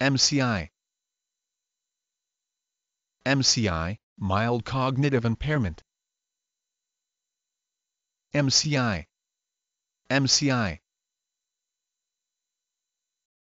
MCI MCI, mild cognitive impairment. MCI MCI